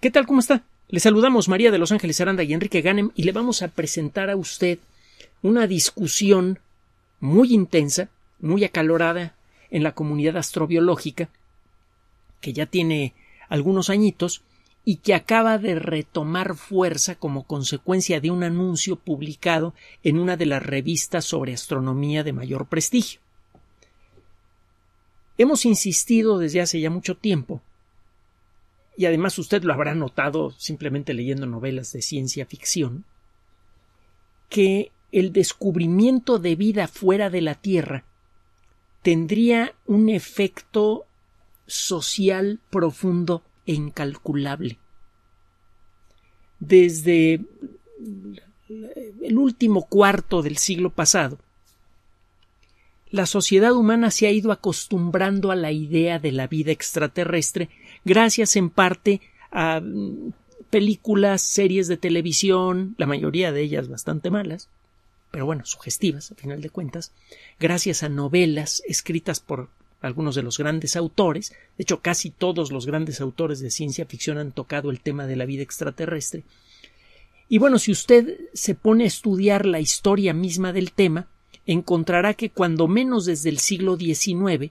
¿Qué tal? ¿Cómo está? Le saludamos María de Los Ángeles Aranda y Enrique Ganem y le vamos a presentar a usted una discusión muy intensa, muy acalorada en la comunidad astrobiológica, que ya tiene algunos añitos y que acaba de retomar fuerza como consecuencia de un anuncio publicado en una de las revistas sobre astronomía de mayor prestigio. Hemos insistido desde hace ya mucho tiempo y además usted lo habrá notado simplemente leyendo novelas de ciencia ficción, que el descubrimiento de vida fuera de la Tierra tendría un efecto social profundo e incalculable. Desde el último cuarto del siglo pasado, la sociedad humana se ha ido acostumbrando a la idea de la vida extraterrestre gracias en parte a mm, películas, series de televisión, la mayoría de ellas bastante malas, pero bueno, sugestivas a final de cuentas, gracias a novelas escritas por algunos de los grandes autores, de hecho casi todos los grandes autores de ciencia ficción han tocado el tema de la vida extraterrestre. Y bueno, si usted se pone a estudiar la historia misma del tema, encontrará que cuando menos desde el siglo XIX,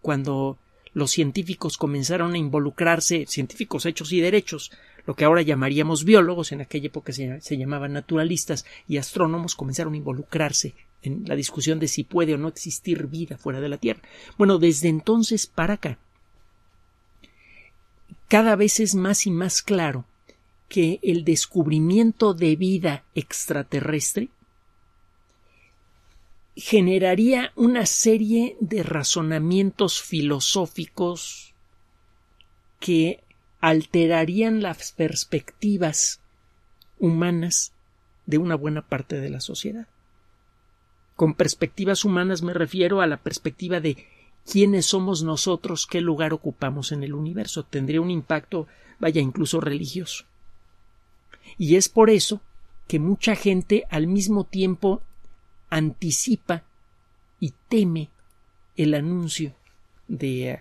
cuando los científicos comenzaron a involucrarse, científicos hechos y derechos, lo que ahora llamaríamos biólogos, en aquella época se, llamaban naturalistas y astrónomos, comenzaron a involucrarse en la discusión de si puede o no existir vida fuera de la Tierra. Bueno, desde entonces para acá, cada vez es más y más claro que el descubrimiento de vida extraterrestre generaría una serie de razonamientos filosóficos que alterarían las perspectivas humanas de una buena parte de la sociedad. Con perspectivas humanas me refiero a la perspectiva de quiénes somos nosotros, qué lugar ocupamos en el universo. Tendría un impacto, vaya, incluso religioso. Y es por eso que mucha gente al mismo tiempo anticipa y teme el anuncio del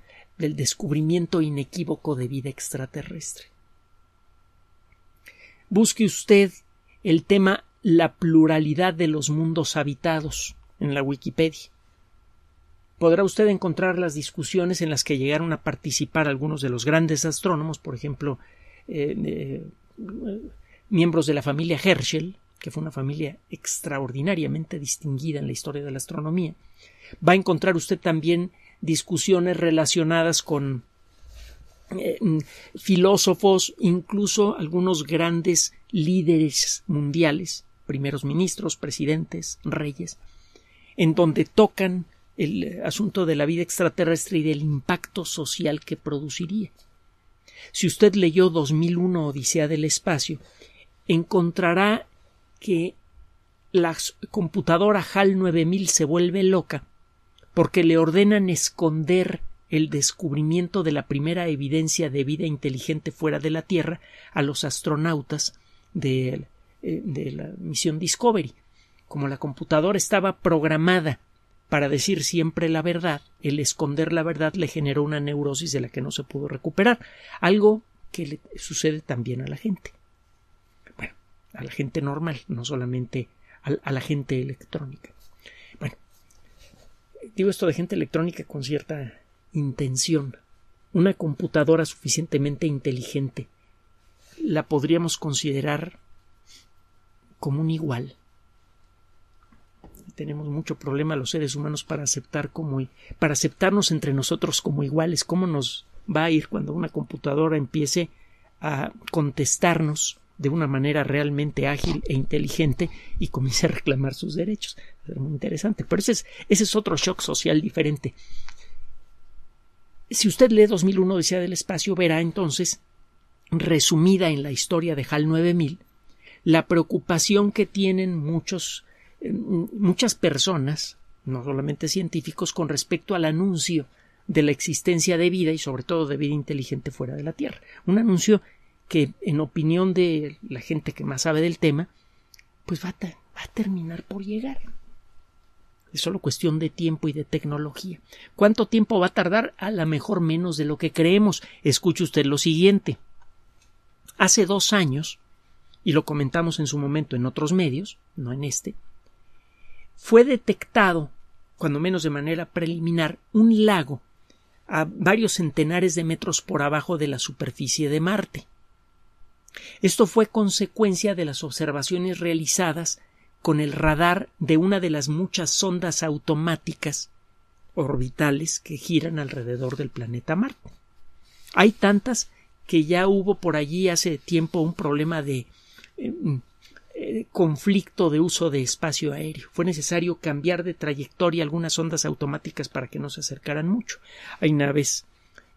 descubrimiento inequívoco de vida extraterrestre. Busque usted el tema la pluralidad de los mundos habitados en la Wikipedia. Podrá usted encontrar las discusiones en las que llegaron a participar algunos de los grandes astrónomos, por ejemplo, eh, eh, miembros de la familia Herschel, que fue una familia extraordinariamente distinguida en la historia de la astronomía, va a encontrar usted también discusiones relacionadas con eh, mm, filósofos, incluso algunos grandes líderes mundiales, primeros ministros, presidentes, reyes, en donde tocan el eh, asunto de la vida extraterrestre y del impacto social que produciría. Si usted leyó 2001 Odisea del Espacio, encontrará que la computadora HAL 9000 se vuelve loca porque le ordenan esconder el descubrimiento de la primera evidencia de vida inteligente fuera de la Tierra a los astronautas de, eh, de la misión Discovery. Como la computadora estaba programada para decir siempre la verdad, el esconder la verdad le generó una neurosis de la que no se pudo recuperar, algo que le sucede también a la gente a la gente normal, no solamente a, la gente electrónica. Bueno, digo esto de gente electrónica con cierta intención. Una computadora suficientemente inteligente la podríamos considerar como un igual. Tenemos mucho problema los seres humanos para aceptar como para aceptarnos entre nosotros como iguales. ¿Cómo nos va a ir cuando una computadora empiece a contestarnos de una manera realmente ágil e inteligente y comience a reclamar sus derechos. Es muy interesante. Pero ese es, otro shock social diferente. Si usted lee 2001 decía, del Espacio, verá entonces, resumida en la historia de HAL 9000, la preocupación que tienen muchos, eh, muchas personas, no solamente científicos, con respecto al anuncio de la existencia de vida y sobre todo de vida inteligente fuera de la Tierra. Un anuncio que en opinión de la gente que más sabe del tema, pues va a, terminar por llegar. Es solo cuestión de tiempo y de tecnología. ¿Cuánto tiempo va a tardar? A lo mejor menos de lo que creemos. Escuche usted lo siguiente. Hace dos años, y lo comentamos en su momento en otros medios, no en este, fue detectado, cuando menos de manera preliminar, un lago a varios centenares de metros por abajo de la superficie de Marte. Esto fue consecuencia de las observaciones realizadas con el radar de una de las muchas sondas automáticas orbitales que giran alrededor del planeta Marte. Hay tantas que ya hubo por allí hace tiempo un problema de em, eh, conflicto de uso de espacio aéreo. Fue necesario cambiar de trayectoria algunas ondas automáticas para que no se acercaran mucho. Hay naves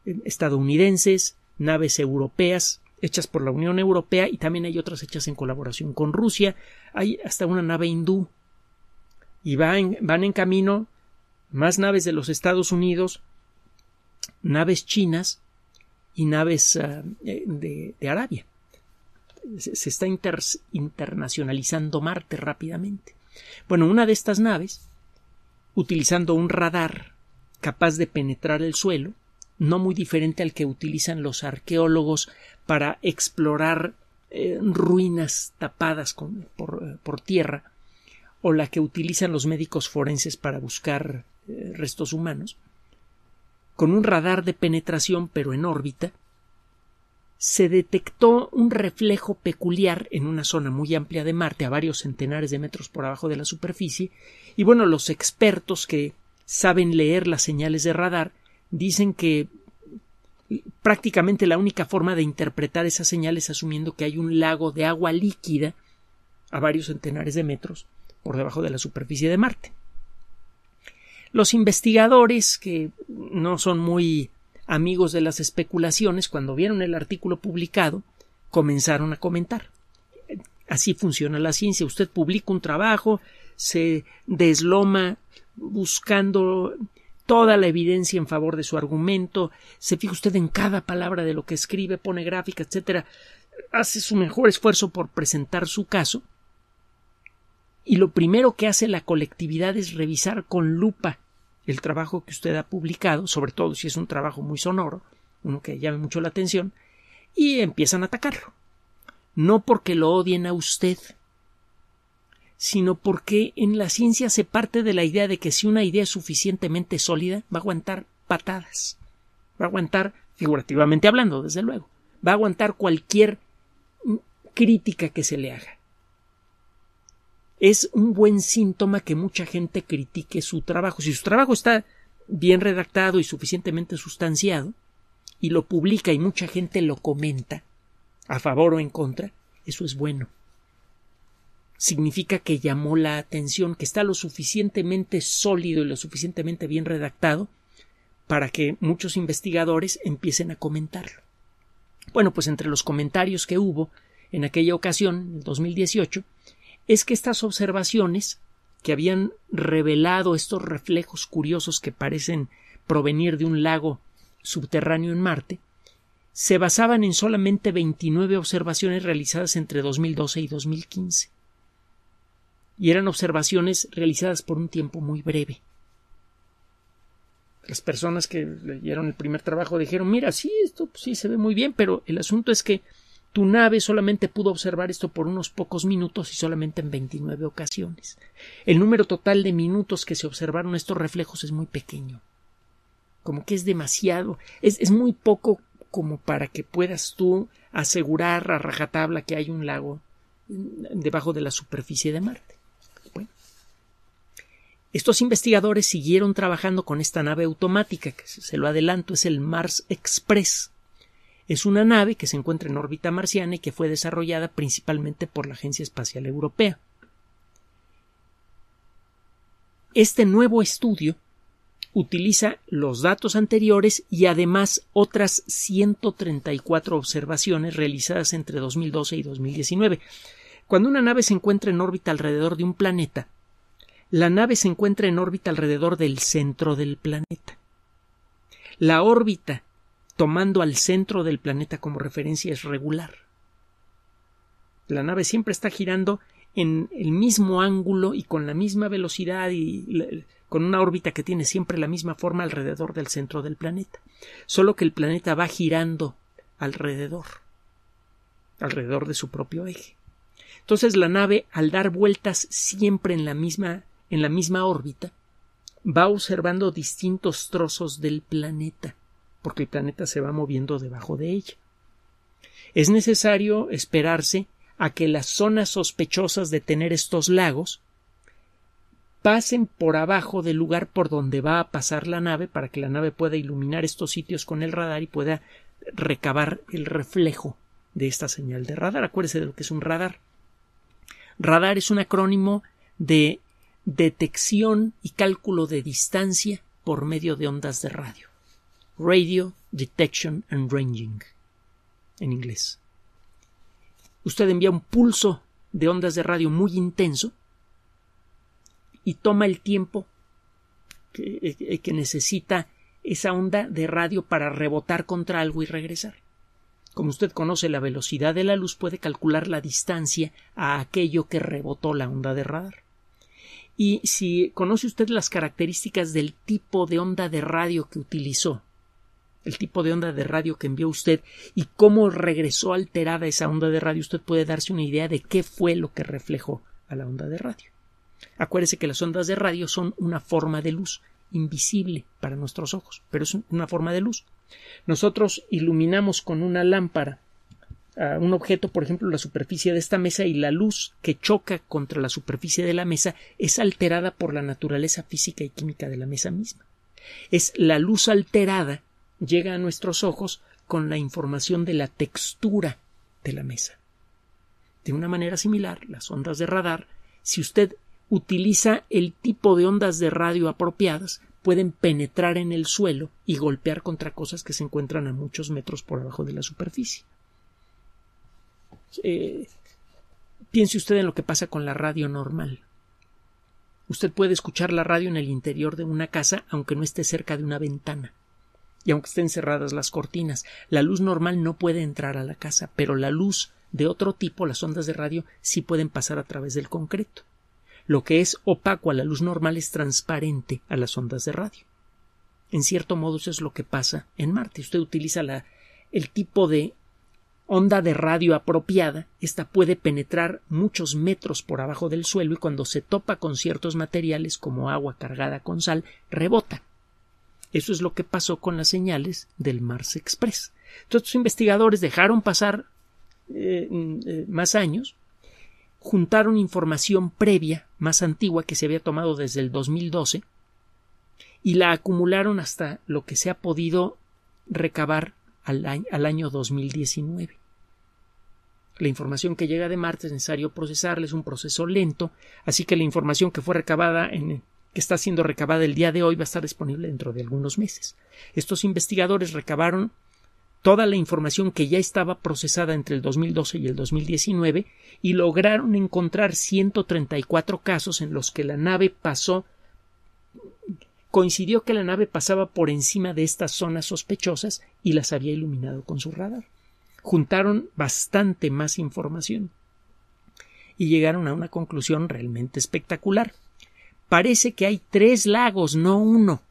em, estadounidenses, naves europeas hechas por la Unión Europea y también hay otras hechas en colaboración con Rusia. Hay hasta una nave hindú y van, van en camino más naves de los Estados Unidos, naves chinas y naves ah, eh, de, Arabia. Se, está internacionalizando Marte rápidamente. Bueno, una de estas naves, utilizando un radar capaz de penetrar el suelo, no muy diferente al que utilizan los arqueólogos para explorar eh, ruinas tapadas eh, por, tierra, o la que utilizan los médicos forenses para buscar eh, restos humanos, con un radar de penetración pero en órbita, se detectó un reflejo peculiar en una zona muy amplia de Marte, a varios centenares de metros por abajo de la superficie, y bueno, los expertos que saben leer las señales de radar dicen que prácticamente la única forma de interpretar esa señal es asumiendo que hay un lago de agua líquida a varios centenares de metros por debajo de la superficie de Marte. Los investigadores, que no son muy amigos de las especulaciones, cuando vieron el artículo publicado, comenzaron a comentar. Así funciona la ciencia. Usted publica un trabajo, se desloma buscando toda la evidencia en favor de su argumento, se fija usted en cada palabra de lo que escribe, pone gráfica, etcétera, hace su mejor esfuerzo por presentar su caso, y lo primero que hace la colectividad es revisar con lupa el trabajo que usted ha publicado, sobre todo si es un trabajo muy sonoro, uno que llame mucho la atención, y empiezan a atacarlo. No porque lo odien a usted, sino porque en la ciencia se parte de la idea de que si una idea es suficientemente sólida, va a aguantar patadas, va a aguantar, figurativamente hablando, desde luego, va a aguantar cualquier crítica que se le haga. Es un buen síntoma que mucha gente critique su trabajo. Si su trabajo está bien redactado y suficientemente sustanciado, y lo publica y mucha gente lo comenta, a favor o en contra, eso es bueno significa que llamó la atención, que está lo suficientemente sólido y lo suficientemente bien redactado para que muchos investigadores empiecen a comentarlo. Bueno, pues entre los comentarios que hubo en aquella ocasión, en 2018, es que estas observaciones que habían revelado estos reflejos curiosos que parecen provenir de un lago subterráneo en Marte, se basaban en solamente 29 observaciones realizadas entre 2012 y 2015 y eran observaciones realizadas por un tiempo muy breve. Las personas que leyeron el primer trabajo dijeron, mira, sí, esto pues, sí se ve muy bien, pero el asunto es que tu nave solamente pudo observar esto por unos pocos minutos y solamente en 29 ocasiones. El número total de minutos que se observaron estos reflejos es muy pequeño. Como que es demasiado, es, es muy poco como para que puedas tú asegurar a rajatabla que hay un lago mm, debajo de la superficie de Marte. Estos investigadores siguieron trabajando con esta nave automática, que se lo adelanto es el Mars Express. Es una nave que se encuentra en órbita marciana y que fue desarrollada principalmente por la Agencia Espacial Europea. Este nuevo estudio utiliza los datos anteriores y además otras 134 observaciones realizadas entre 2012 y 2019. Cuando una nave se encuentra en órbita alrededor de un planeta, la nave se encuentra en órbita alrededor del centro del planeta. La órbita, tomando al centro del planeta como referencia, es regular. La nave siempre está girando en el mismo ángulo y con la misma velocidad y con una órbita que tiene siempre la misma forma alrededor del centro del planeta. Solo que el planeta va girando alrededor, alrededor de su propio eje. Entonces la nave, al dar vueltas siempre en la misma en la misma órbita, va observando distintos trozos del planeta, porque el planeta se va moviendo debajo de ella. Es necesario esperarse a que las zonas sospechosas de tener estos lagos pasen por abajo del lugar por donde va a pasar la nave para que la nave pueda iluminar estos sitios con el radar y pueda recabar el reflejo de esta señal de radar. Acuérdese de lo que es un radar. Radar es un acrónimo de detección y cálculo de distancia por medio de ondas de radio. Radio Detection and Ranging, en inglés. Usted envía un pulso de ondas de radio muy intenso y toma el tiempo que, eh, necesita esa onda de radio para rebotar contra algo y regresar. Como usted conoce la velocidad de la luz, puede calcular la distancia a aquello que rebotó la onda de radar y si conoce usted las características del tipo de onda de radio que utilizó, el tipo de onda de radio que envió usted y cómo regresó alterada esa onda de radio, usted puede darse una idea de qué fue lo que reflejó a la onda de radio. Acuérdese que las ondas de radio son una forma de luz invisible para nuestros ojos, pero es una forma de luz. Nosotros iluminamos con una lámpara un objeto, por ejemplo, la superficie de esta mesa y la luz que choca contra la superficie de la mesa es alterada por la naturaleza física y química de la mesa misma. Es la luz alterada llega a nuestros ojos con la información de la textura de la mesa. De una manera similar, las ondas de radar, si usted utiliza el tipo de ondas de radio apropiadas, pueden penetrar en el suelo y golpear contra cosas que se encuentran a muchos metros por abajo de la superficie. Eh, piense usted en lo que pasa con la radio normal. Usted puede escuchar la radio en el interior de una casa aunque no esté cerca de una ventana y aunque estén cerradas las cortinas. La luz normal no puede entrar a la casa, pero la luz de otro tipo, las ondas de radio, sí pueden pasar a través del concreto. Lo que es opaco a la luz normal es transparente a las ondas de radio. En cierto modo eso es lo que pasa en Marte. Usted utiliza la, el tipo de onda de radio apropiada, esta puede penetrar muchos metros por abajo del suelo y cuando se topa con ciertos materiales como agua cargada con sal, rebota. Eso es lo que pasó con las señales del Mars Express. Entonces, los investigadores dejaron pasar eh, mm, eh, más años, juntaron información previa, más antigua, que se había tomado desde el 2012, y la acumularon hasta lo que se ha podido recabar al, año 2019. La información que llega de Marte es necesario procesarla, es un proceso lento, así que la información que fue recabada en, que está siendo recabada el día de hoy va a estar disponible dentro de algunos meses. Estos investigadores recabaron toda la información que ya estaba procesada entre el 2012 y el 2019 y lograron encontrar 134 casos en los que la nave pasó coincidió que la nave pasaba por encima de estas zonas sospechosas y las había iluminado con su radar. Juntaron bastante más información y llegaron a una conclusión realmente espectacular. Parece que hay tres lagos, no uno,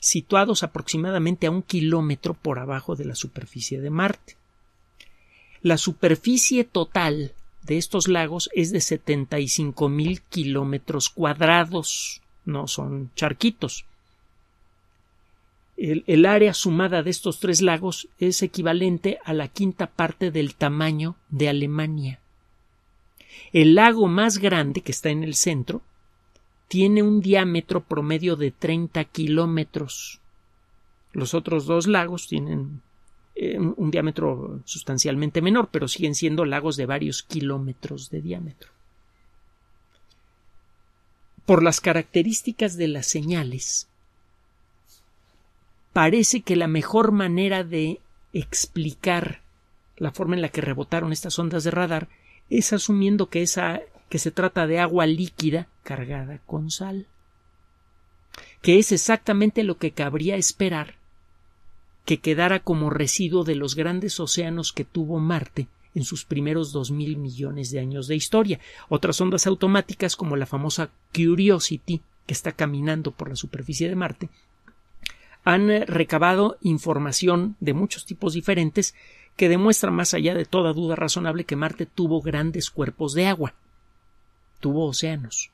situados aproximadamente a un kilómetro por abajo de la superficie de Marte. La superficie total de estos lagos es de cinco mil kilómetros cuadrados no son charquitos. El, área sumada de estos tres lagos es equivalente a la quinta parte del tamaño de Alemania. El lago más grande, que está en el centro, tiene un diámetro promedio de 30 kilómetros. Los otros dos lagos tienen eh, un diámetro sustancialmente menor, pero siguen siendo lagos de varios kilómetros de diámetro por las características de las señales, parece que la mejor manera de explicar la forma en la que rebotaron estas ondas de radar es asumiendo que, que se trata de agua líquida cargada con sal, que es exactamente lo que cabría esperar que quedara como residuo de los grandes océanos que tuvo Marte en sus primeros mil millones de años de historia. Otras ondas automáticas como la famosa Curiosity, que está caminando por la superficie de Marte, han eh, recabado información de muchos tipos diferentes que demuestra más allá de toda duda razonable que Marte tuvo grandes cuerpos de agua, tuvo océanos,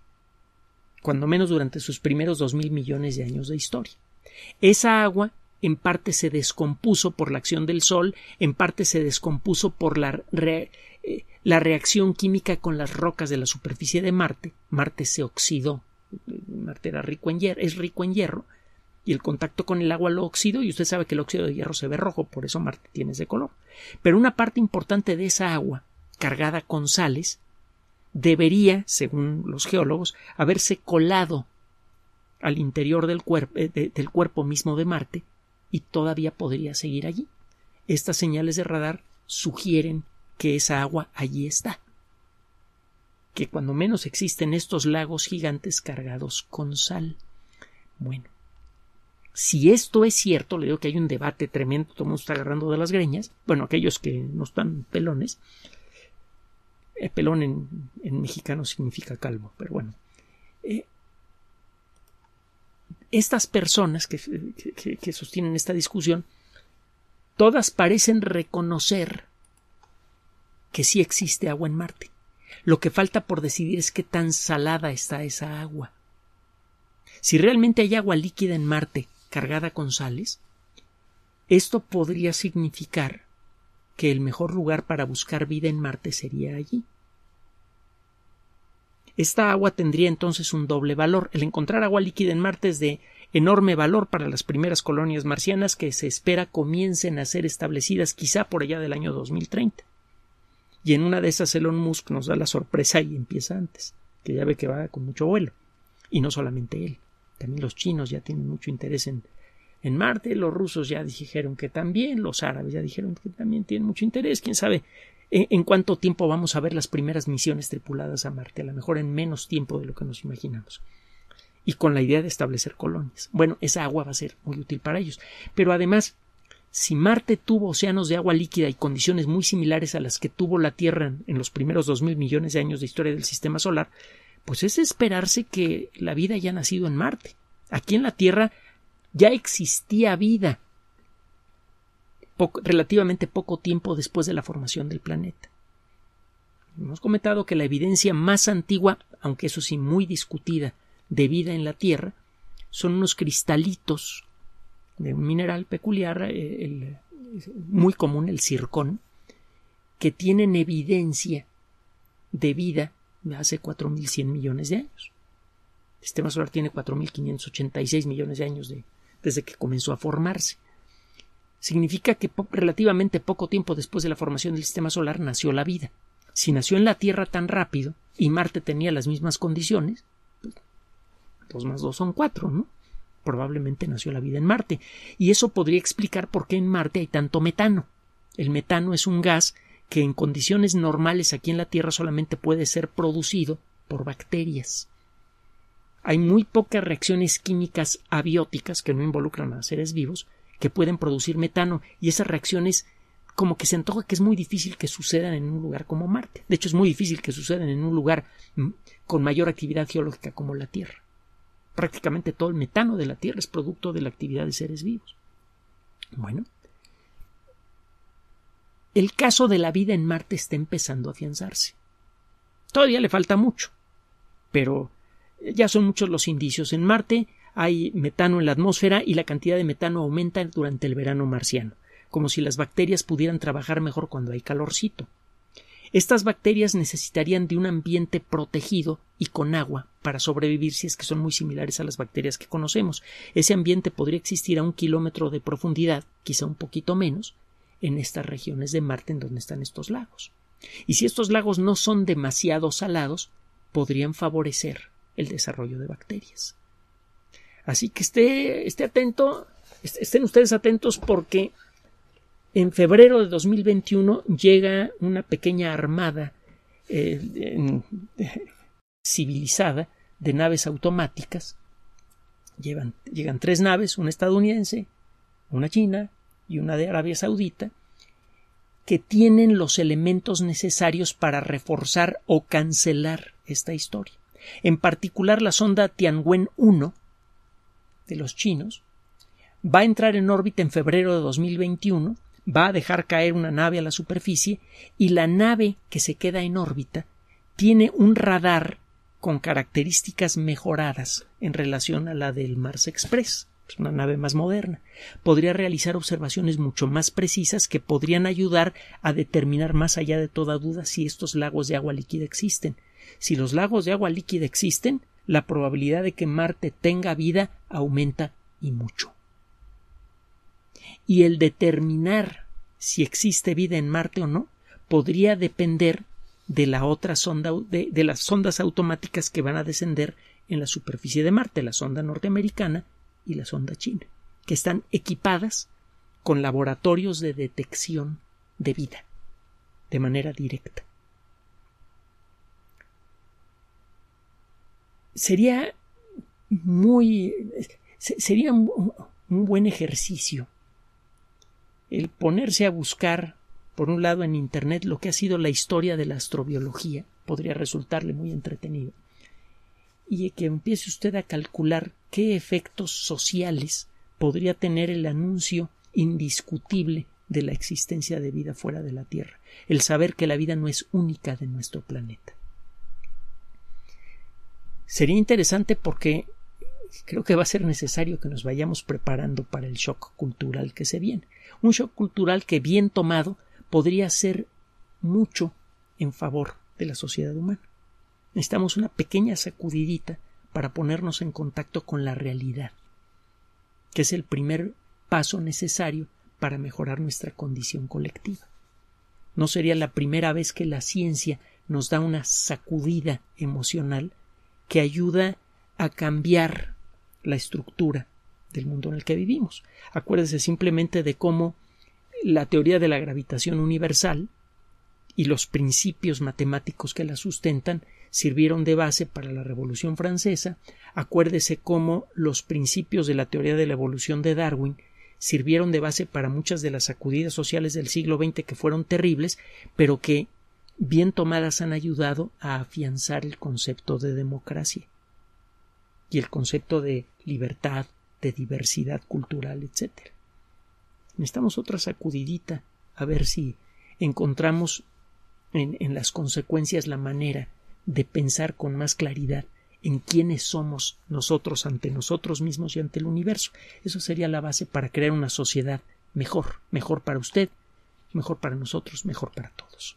cuando menos durante sus primeros dos mil millones de años de historia. Esa agua en parte se descompuso por la acción del Sol, en parte se descompuso por la, eh, la reacción química con las rocas de la superficie de Marte. Marte se oxidó. Marte era rico en hierro, es rico en hierro, y el contacto con el agua lo oxidó, y usted sabe que el óxido de hierro se ve rojo, por eso Marte tiene ese color. Pero una parte importante de esa agua, cargada con sales, debería, según los geólogos, haberse colado al interior del, eh, del cuerpo mismo de Marte y todavía podría seguir allí. Estas señales de radar sugieren que esa agua allí está, que cuando menos existen estos lagos gigantes cargados con sal. Bueno, si esto es cierto, le digo que hay un debate tremendo, todo el mundo está agarrando de las greñas, bueno, aquellos que no están pelones, el eh, pelón en, en mexicano significa calvo, pero bueno estas personas que, que, sostienen esta discusión, todas parecen reconocer que sí existe agua en Marte. Lo que falta por decidir es qué tan salada está esa agua. Si realmente hay agua líquida en Marte cargada con sales, esto podría significar que el mejor lugar para buscar vida en Marte sería allí. Esta agua tendría entonces un doble valor. El encontrar agua líquida en Marte es de enorme valor para las primeras colonias marcianas que se espera comiencen a ser establecidas quizá por allá del año 2030. Y en una de esas Elon Musk nos da la sorpresa y empieza antes, que ya ve que va con mucho vuelo. Y no solamente él, también los chinos ya tienen mucho interés en en Marte los rusos ya dijeron que también, los árabes ya dijeron que también tienen mucho interés, quién sabe en, cuánto tiempo vamos a ver las primeras misiones tripuladas a Marte, a lo mejor en menos tiempo de lo que nos imaginamos y con la idea de establecer colonias. Bueno, esa agua va a ser muy útil para ellos. Pero además, si Marte tuvo océanos de agua líquida y condiciones muy similares a las que tuvo la Tierra en los primeros dos mil millones de años de historia del sistema solar, pues es esperarse que la vida haya nacido en Marte. Aquí en la Tierra ya existía vida relativamente poco tiempo después de la formación del planeta. Hemos comentado que la evidencia más antigua, aunque eso sí muy discutida, de vida en la Tierra son unos cristalitos de un mineral peculiar, eh, muy común, el circón, que tienen evidencia de vida de hace 4.100 millones de años. El sistema solar tiene 4.586 millones de años de, desde que comenzó a formarse. Significa que relativamente poco tiempo después de la formación del sistema solar nació la vida. Si nació en la Tierra tan rápido y Marte tenía las mismas condiciones, 2 pues, dos más dos son cuatro, ¿no? probablemente nació la vida en Marte. Y eso podría explicar por qué en Marte hay tanto metano. El metano es un gas que en condiciones normales aquí en la Tierra solamente puede ser producido por bacterias hay muy pocas reacciones químicas abióticas que no involucran a seres vivos que pueden producir metano y esas reacciones como que se antoja que es muy difícil que sucedan en un lugar como Marte. De hecho, es muy difícil que sucedan en un lugar mm, con mayor actividad geológica como la Tierra. Prácticamente todo el metano de la Tierra es producto de la actividad de seres vivos. Bueno, el caso de la vida en Marte está empezando a afianzarse. Todavía le falta mucho, pero ya son muchos los indicios. En Marte hay metano en la atmósfera y la cantidad de metano aumenta durante el verano marciano, como si las bacterias pudieran trabajar mejor cuando hay calorcito. Estas bacterias necesitarían de un ambiente protegido y con agua para sobrevivir si es que son muy similares a las bacterias que conocemos. Ese ambiente podría existir a un kilómetro de profundidad, quizá un poquito menos, en estas regiones de Marte en donde están estos lagos. Y si estos lagos no son demasiado salados, podrían favorecer el desarrollo de bacterias. Así que esté, esté atento, estén ustedes atentos porque en febrero de 2021 llega una pequeña armada eh, civilizada de naves automáticas. Llevan, llegan tres naves, una estadounidense, una china y una de Arabia Saudita, que tienen los elementos necesarios para reforzar o cancelar esta historia en particular la sonda tianwen 1 de los chinos, va a entrar en órbita en febrero de 2021, va a dejar caer una nave a la superficie y la nave que se queda en órbita tiene un radar con características mejoradas en relación a la del Mars Express, es una nave más moderna. Podría realizar observaciones mucho más precisas que podrían ayudar a determinar más allá de toda duda si estos lagos de agua líquida existen si los lagos de agua líquida existen, la probabilidad de que Marte tenga vida aumenta y mucho. Y el determinar si existe vida en Marte o no podría depender de la otra sonda de, las sondas automáticas que van a descender en la superficie de Marte, la sonda norteamericana y la sonda china, que están equipadas con laboratorios de detección de vida de manera directa. sería muy, sería un, un buen ejercicio el ponerse a buscar, por un lado, en Internet lo que ha sido la historia de la astrobiología, podría resultarle muy entretenido, y que empiece usted a calcular qué efectos sociales podría tener el anuncio indiscutible de la existencia de vida fuera de la Tierra, el saber que la vida no es única de nuestro planeta. Sería interesante porque creo que va a ser necesario que nos vayamos preparando para el shock cultural que se viene. Un shock cultural que bien tomado podría ser mucho en favor de la sociedad humana. Necesitamos una pequeña sacudidita para ponernos en contacto con la realidad, que es el primer paso necesario para mejorar nuestra condición colectiva. No sería la primera vez que la ciencia nos da una sacudida emocional que ayuda a cambiar la estructura del mundo en el que vivimos. Acuérdese simplemente de cómo la teoría de la gravitación universal y los principios matemáticos que la sustentan sirvieron de base para la Revolución Francesa, acuérdese cómo los principios de la teoría de la evolución de Darwin sirvieron de base para muchas de las sacudidas sociales del siglo XX que fueron terribles, pero que bien tomadas han ayudado a afianzar el concepto de democracia y el concepto de libertad, de diversidad cultural, etc. Necesitamos otra sacudidita a ver si encontramos en, en las consecuencias la manera de pensar con más claridad en quiénes somos nosotros ante nosotros mismos y ante el universo. Eso sería la base para crear una sociedad mejor, mejor para usted, mejor para nosotros, mejor para todos.